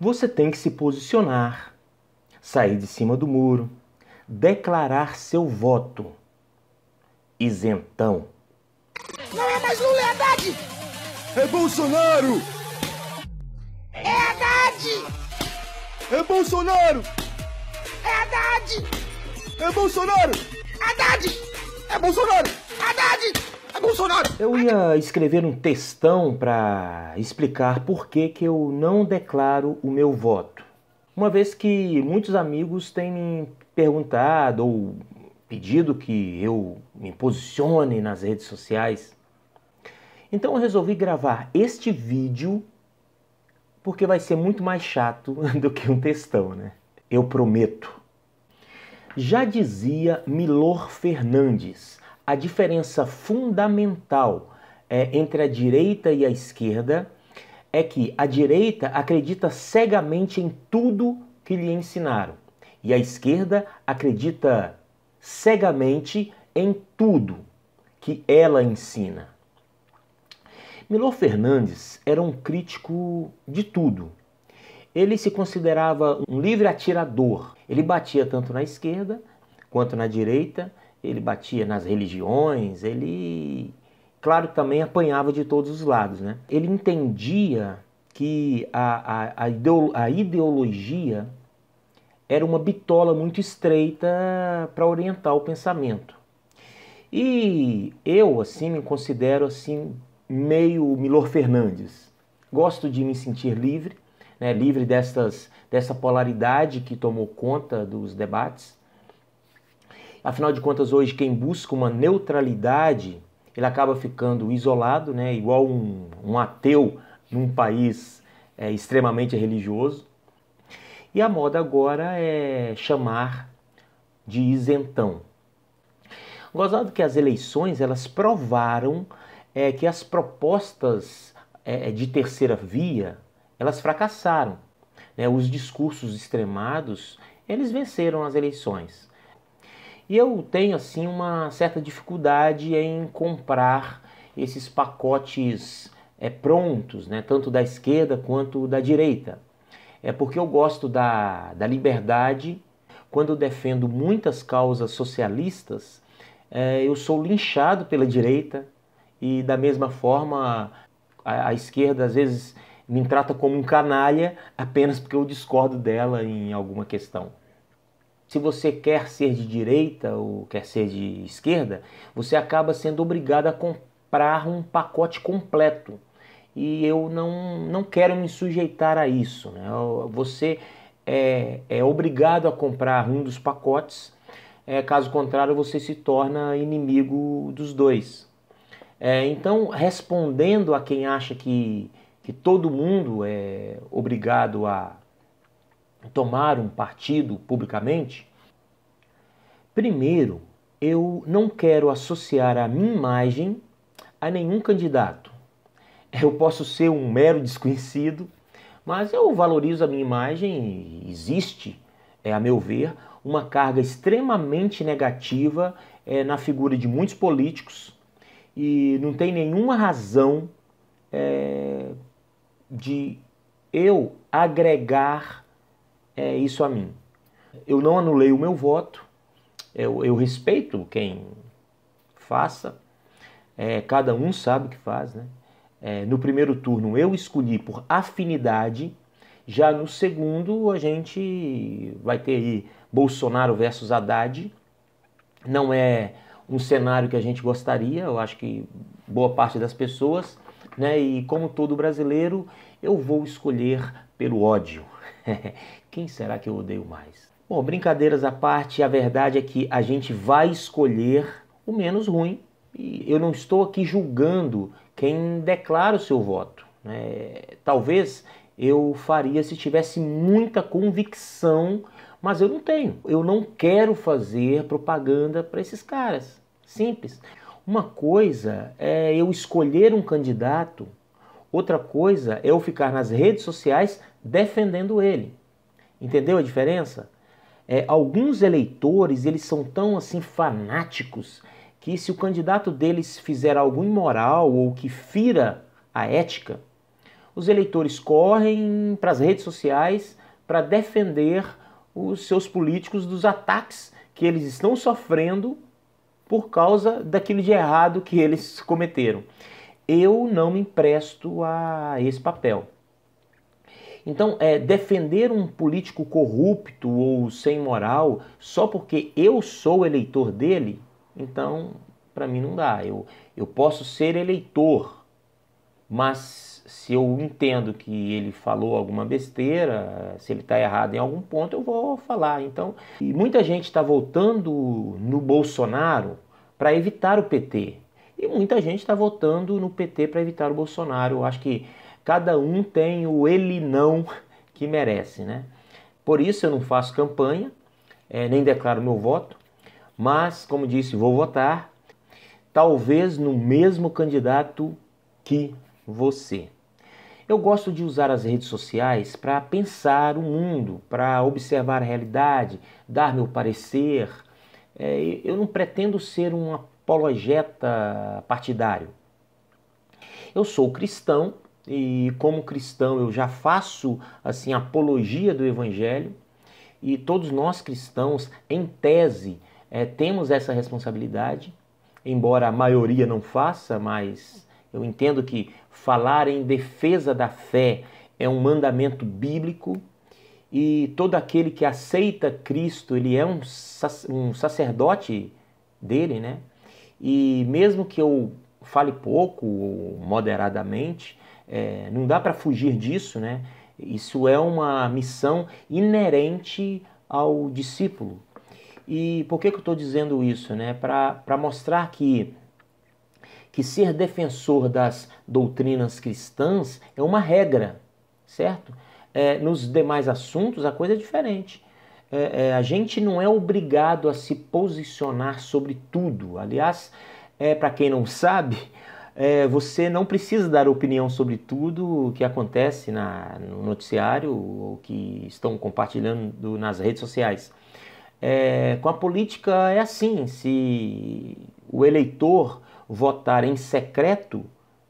você tem que se posicionar, sair de cima do muro, declarar seu voto. Isentão. Não é mais Lula, é Haddad! É Bolsonaro! É Haddad! É Bolsonaro! É Haddad! É Bolsonaro! Haddad! É Bolsonaro! Haddad! Bolsonaro! Tá eu ia escrever um textão para explicar por que, que eu não declaro o meu voto. Uma vez que muitos amigos têm me perguntado ou pedido que eu me posicione nas redes sociais. Então eu resolvi gravar este vídeo porque vai ser muito mais chato do que um textão, né? Eu prometo. Já dizia Milor Fernandes, a diferença fundamental é, entre a direita e a esquerda é que a direita acredita cegamente em tudo que lhe ensinaram e a esquerda acredita cegamente em tudo que ela ensina. Milor Fernandes era um crítico de tudo. Ele se considerava um livre atirador. Ele batia tanto na esquerda quanto na direita, ele batia nas religiões, ele, claro, também apanhava de todos os lados. Né? Ele entendia que a, a, a ideologia era uma bitola muito estreita para orientar o pensamento. E eu, assim, me considero assim meio Milor Fernandes. Gosto de me sentir livre, né, livre destas dessa polaridade que tomou conta dos debates. Afinal de contas, hoje quem busca uma neutralidade, ele acaba ficando isolado, né? igual um, um ateu num país é, extremamente religioso. E a moda agora é chamar de isentão. Gozado que as eleições elas provaram é, que as propostas é, é de terceira via elas fracassaram. Né? Os discursos extremados eles venceram as eleições. E eu tenho assim uma certa dificuldade em comprar esses pacotes é, prontos, né, tanto da esquerda quanto da direita. É porque eu gosto da, da liberdade. Quando eu defendo muitas causas socialistas, é, eu sou linchado pela direita e, da mesma forma, a, a esquerda às vezes me trata como um canalha apenas porque eu discordo dela em alguma questão se você quer ser de direita ou quer ser de esquerda, você acaba sendo obrigado a comprar um pacote completo. E eu não, não quero me sujeitar a isso. Né? Você é, é obrigado a comprar um dos pacotes, é, caso contrário, você se torna inimigo dos dois. É, então, respondendo a quem acha que, que todo mundo é obrigado a tomar um partido publicamente? Primeiro, eu não quero associar a minha imagem a nenhum candidato. Eu posso ser um mero desconhecido, mas eu valorizo a minha imagem e existe, é, a meu ver, uma carga extremamente negativa é, na figura de muitos políticos e não tem nenhuma razão é, de eu agregar é, isso a mim. Eu não anulei o meu voto, eu, eu respeito quem faça, é, cada um sabe o que faz. Né? É, no primeiro turno eu escolhi por afinidade, já no segundo a gente vai ter aí Bolsonaro versus Haddad. Não é um cenário que a gente gostaria, eu acho que boa parte das pessoas, né? E como todo brasileiro, eu vou escolher pelo ódio. Quem será que eu odeio mais? Bom, brincadeiras à parte, a verdade é que a gente vai escolher o menos ruim. E eu não estou aqui julgando quem declara o seu voto. Né? Talvez eu faria se tivesse muita convicção, mas eu não tenho. Eu não quero fazer propaganda para esses caras. Simples. Uma coisa é eu escolher um candidato, outra coisa é eu ficar nas redes sociais defendendo ele. Entendeu a diferença? É, alguns eleitores eles são tão assim fanáticos que se o candidato deles fizer algo imoral ou que fira a ética, os eleitores correm para as redes sociais para defender os seus políticos dos ataques que eles estão sofrendo por causa daquilo de errado que eles cometeram. Eu não me empresto a esse papel. Então, é, defender um político corrupto ou sem moral só porque eu sou eleitor dele, então, para mim não dá. Eu, eu posso ser eleitor, mas se eu entendo que ele falou alguma besteira, se ele está errado em algum ponto, eu vou falar. Então, e muita gente está votando no Bolsonaro para evitar o PT. E muita gente está votando no PT para evitar o Bolsonaro. Eu acho que cada um tem o ele não que merece, né? Por isso eu não faço campanha, é, nem declaro meu voto, mas, como disse, vou votar, talvez no mesmo candidato que você. Eu gosto de usar as redes sociais para pensar o mundo, para observar a realidade, dar meu parecer. É, eu não pretendo ser um apologeta partidário. Eu sou cristão e, como cristão, eu já faço assim apologia do Evangelho. E todos nós cristãos, em tese, é, temos essa responsabilidade, embora a maioria não faça, mas eu entendo que falar em defesa da fé é um mandamento bíblico e todo aquele que aceita Cristo, ele é um, sac um sacerdote dele, né? E mesmo que eu fale pouco ou moderadamente, é, não dá para fugir disso, né? Isso é uma missão inerente ao discípulo. E por que, que eu estou dizendo isso? Né? Para mostrar que que ser defensor das doutrinas cristãs é uma regra, certo? É, nos demais assuntos a coisa é diferente. É, é, a gente não é obrigado a se posicionar sobre tudo. Aliás, é, para quem não sabe, é, você não precisa dar opinião sobre tudo o que acontece na, no noticiário ou que estão compartilhando nas redes sociais. É, com a política é assim: se o eleitor votar em secreto,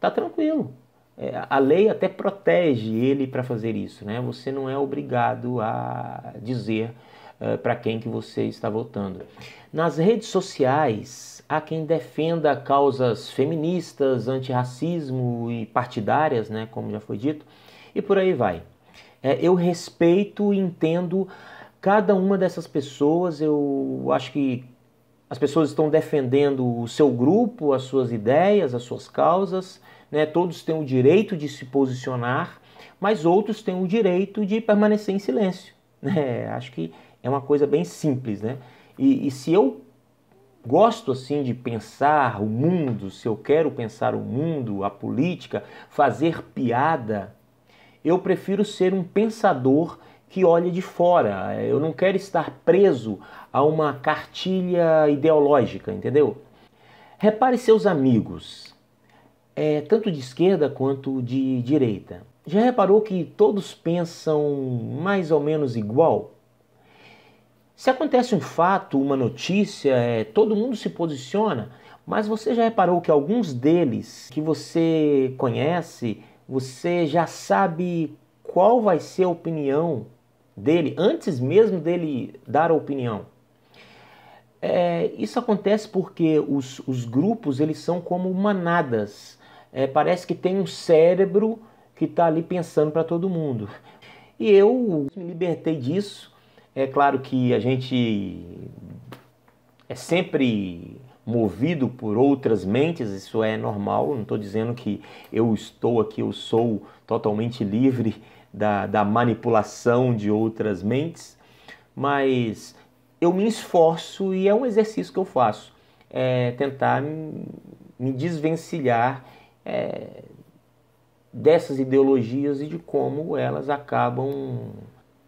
tá tranquilo. É, a lei até protege ele para fazer isso, né? Você não é obrigado a dizer uh, é, para quem que você está votando. Nas redes sociais, há quem defenda causas feministas, antirracismo e partidárias, né? Como já foi dito, e por aí vai. É, eu respeito e entendo cada uma dessas pessoas. Eu acho que as pessoas estão defendendo o seu grupo, as suas ideias, as suas causas, né? todos têm o direito de se posicionar, mas outros têm o direito de permanecer em silêncio. Né? Acho que é uma coisa bem simples. Né? E, e se eu gosto assim de pensar o mundo, se eu quero pensar o mundo, a política, fazer piada, eu prefiro ser um pensador que olha de fora. Eu não quero estar preso a uma cartilha ideológica, entendeu? Repare seus amigos, é, tanto de esquerda quanto de direita. Já reparou que todos pensam mais ou menos igual? Se acontece um fato, uma notícia, é, todo mundo se posiciona, mas você já reparou que alguns deles que você conhece, você já sabe qual vai ser a opinião dele antes mesmo dele dar a opinião. É, isso acontece porque os, os grupos eles são como manadas. É, parece que tem um cérebro que está ali pensando para todo mundo. E eu me libertei disso. É claro que a gente é sempre movido por outras mentes, isso é normal. Não estou dizendo que eu estou aqui, eu sou totalmente livre da, da manipulação de outras mentes, mas eu me esforço e é um exercício que eu faço, é tentar me desvencilhar é, dessas ideologias e de como elas acabam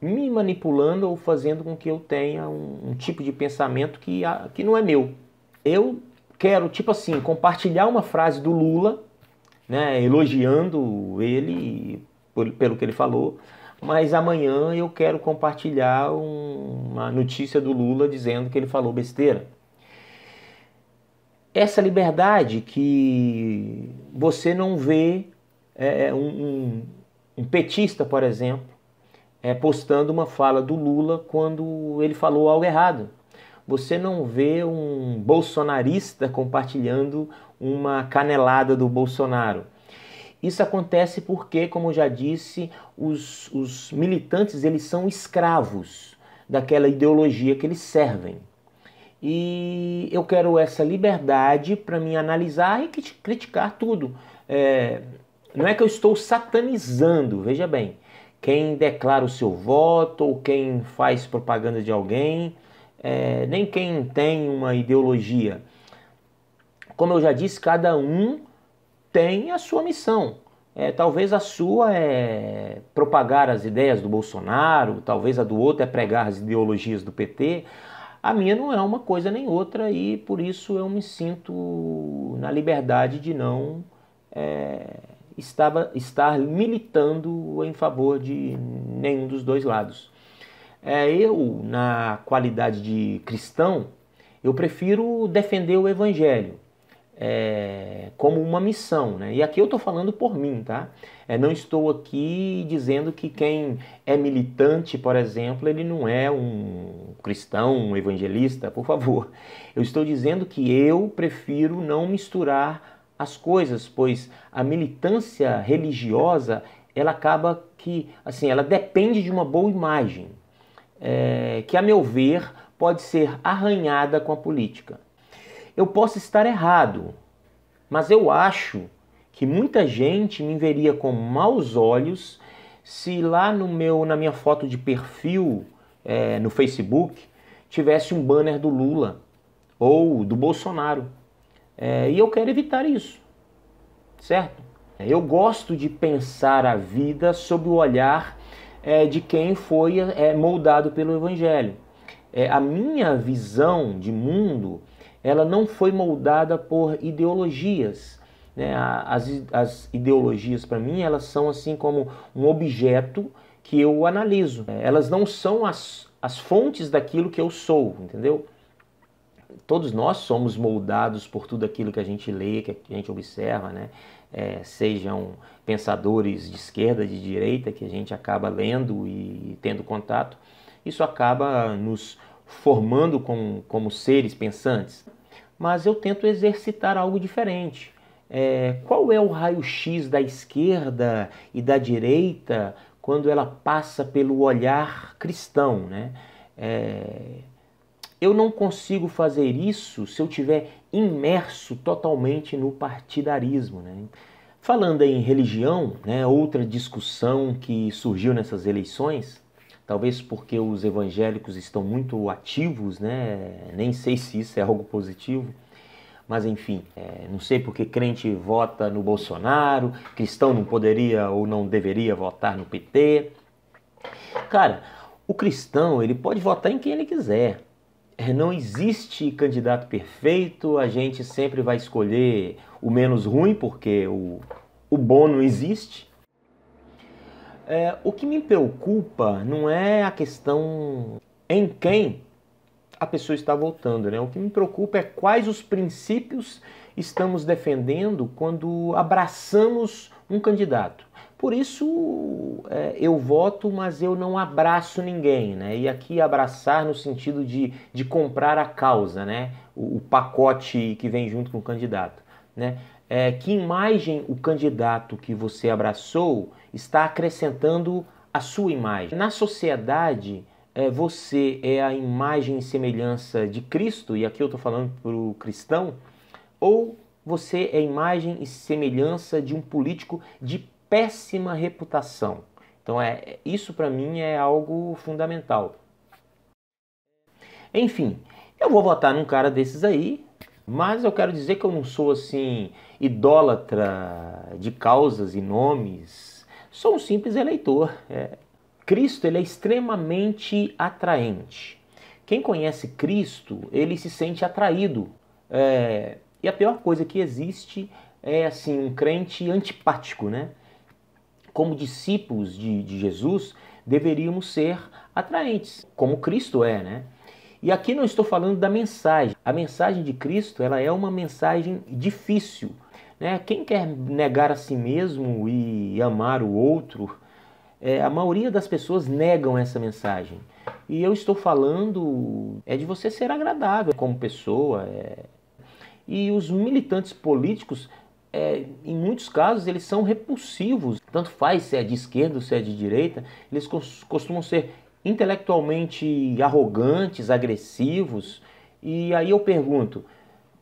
me manipulando ou fazendo com que eu tenha um, um tipo de pensamento que, a, que não é meu. Eu quero, tipo assim, compartilhar uma frase do Lula, né, elogiando ele por, pelo que ele falou. Mas amanhã eu quero compartilhar um, uma notícia do Lula dizendo que ele falou besteira. Essa liberdade que você não vê é, é um, um, petista, por exemplo, é, postando uma fala do Lula quando ele falou algo errado você não vê um bolsonarista compartilhando uma canelada do Bolsonaro. Isso acontece porque, como já disse, os, os militantes eles são escravos daquela ideologia que eles servem. E eu quero essa liberdade para me analisar e criticar tudo. É, não é que eu estou satanizando, veja bem. Quem declara o seu voto ou quem faz propaganda de alguém, é, nem quem tem uma ideologia. Como eu já disse, cada um tem a sua missão. É, talvez a sua é propagar as ideias do Bolsonaro, talvez a do outro é pregar as ideologias do PT. A minha não é uma coisa nem outra e por isso eu me sinto na liberdade de não é, estar, estar militando em favor de nenhum dos dois lados. É, eu, na qualidade de cristão, eu prefiro defender o evangelho é, como uma missão, né? E aqui eu estou falando por mim, tá? É, não estou aqui dizendo que quem é militante, por exemplo, ele não é um cristão, um evangelista, por favor. Eu estou dizendo que eu prefiro não misturar as coisas, pois a militância religiosa ela acaba que, assim, ela depende de uma boa imagem, é, que a meu ver pode ser arranhada com a política. Eu posso estar errado, mas eu acho que muita gente me veria com maus olhos se lá no meu, na minha foto de perfil é, no Facebook tivesse um banner do Lula ou do Bolsonaro. É, e eu quero evitar isso, certo? É, eu gosto de pensar a vida sob o olhar é, de quem foi é, moldado pelo Evangelho. É, a minha visão de mundo ela não foi moldada por ideologias. Né? As, as ideologias, para mim, elas são assim como um objeto que eu analiso. É, elas não são as, as fontes daquilo que eu sou, entendeu? Todos nós somos moldados por tudo aquilo que a gente lê, que a gente observa, né? É, sejam pensadores de esquerda, de direita, que a gente acaba lendo e tendo contato, isso acaba nos formando como, como seres pensantes, mas eu tento exercitar algo diferente. É, qual é o raio-x da esquerda e da direita quando ela passa pelo olhar cristão? Né? É, eu não consigo fazer isso se eu tiver imerso totalmente no partidarismo. Né? Falando em religião, né, outra discussão que surgiu nessas eleições talvez porque os evangélicos estão muito ativos, né? Nem sei se isso é algo positivo. Mas enfim, é, não sei porque crente vota no Bolsonaro, cristão não poderia ou não deveria votar no PT. Cara, o cristão ele pode votar em quem ele quiser. É, não existe candidato perfeito, a gente sempre vai escolher o menos ruim, porque o, o bom não existe. É, o que me preocupa não é a questão em quem a pessoa está votando, né? O que me preocupa é quais os princípios estamos defendendo quando abraçamos um candidato. Por isso é, eu voto, mas eu não abraço ninguém, né? E aqui abraçar no sentido de, de comprar a causa, né? O, o pacote que vem junto com o candidato, né? É, que imagem o candidato que você abraçou está acrescentando a sua imagem. Na sociedade, é, você é a imagem e semelhança de Cristo, e aqui eu estou falando para o cristão, ou você é a imagem e semelhança de um político de péssima reputação. Então, é, isso para mim é algo fundamental. Enfim, eu vou votar num cara desses aí, mas eu quero dizer que eu não sou assim idólatra de causas e nomes Sou um simples eleitor. É. Cristo ele é extremamente atraente. Quem conhece Cristo, ele se sente atraído. É, e a pior coisa que existe é assim um crente antipático, né? Como discípulos de, de Jesus, deveríamos ser atraentes, como Cristo é, né? E aqui não estou falando da mensagem. A mensagem de Cristo, ela é uma mensagem difícil, né? Quem quer negar a si mesmo e amar o outro, é, a maioria das pessoas negam essa mensagem. E eu estou falando é de você ser agradável como pessoa. É... E os militantes políticos, é, em muitos casos, eles são repulsivos. Tanto faz se é de esquerda ou se é de direita, eles costumam ser intelectualmente arrogantes, agressivos. E aí eu pergunto: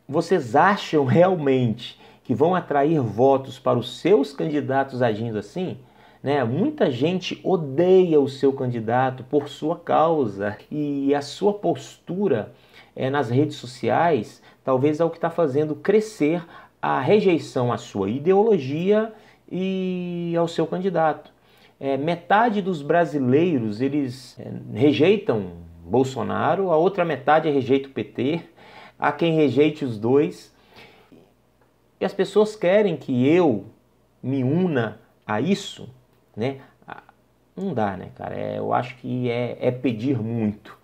vocês acham realmente que vão atrair votos para os seus candidatos agindo assim, né? Muita gente odeia o seu candidato por sua causa e a sua postura é, nas redes sociais talvez é o que está fazendo crescer a rejeição à sua ideologia e ao seu candidato. É, metade dos brasileiros eles é, rejeitam Bolsonaro, a outra metade é rejeita o PT, há quem rejeite os dois. E as pessoas querem que eu me una a isso, né? Ah, não dá, né, cara? É, eu acho que é, é pedir muito.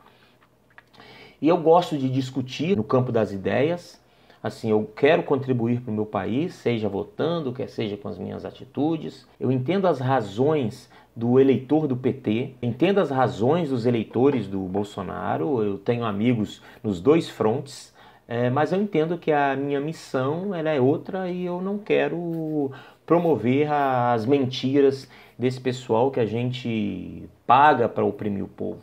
E eu gosto de discutir no campo das ideias. Assim, eu quero contribuir para o meu país, seja votando, quer seja com as minhas atitudes. Eu entendo as razões do eleitor do PT, entendo as razões dos eleitores do Bolsonaro. Eu tenho amigos nos dois frontes é, mas eu entendo que a minha missão ela é outra e eu não quero promover as mentiras desse pessoal que a gente paga para oprimir o povo.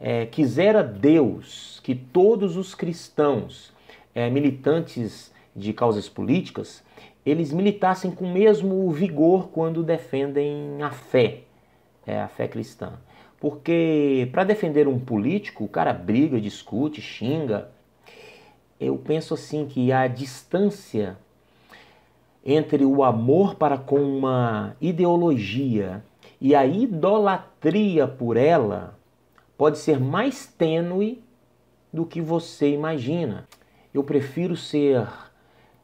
É, quisera Deus que todos os cristãos é, militantes de causas políticas eles militassem com o mesmo vigor quando defendem a fé, é, a fé cristã. Porque para defender um político, o cara briga, discute, xinga, eu penso assim que a distância entre o amor para com uma ideologia e a idolatria por ela pode ser mais tênue do que você imagina. Eu prefiro ser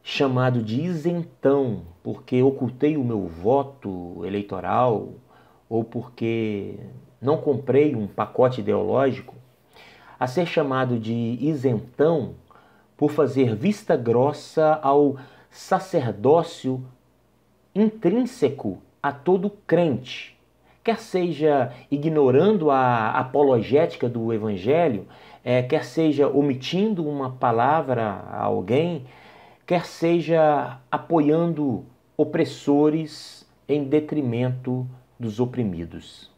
chamado de isentão porque ocultei o meu voto eleitoral ou porque não comprei um pacote ideológico, a ser chamado de isentão por fazer vista grossa ao sacerdócio intrínseco a todo crente, quer seja ignorando a apologética do Evangelho, é, quer seja omitindo uma palavra a alguém, quer seja apoiando opressores em detrimento dos oprimidos.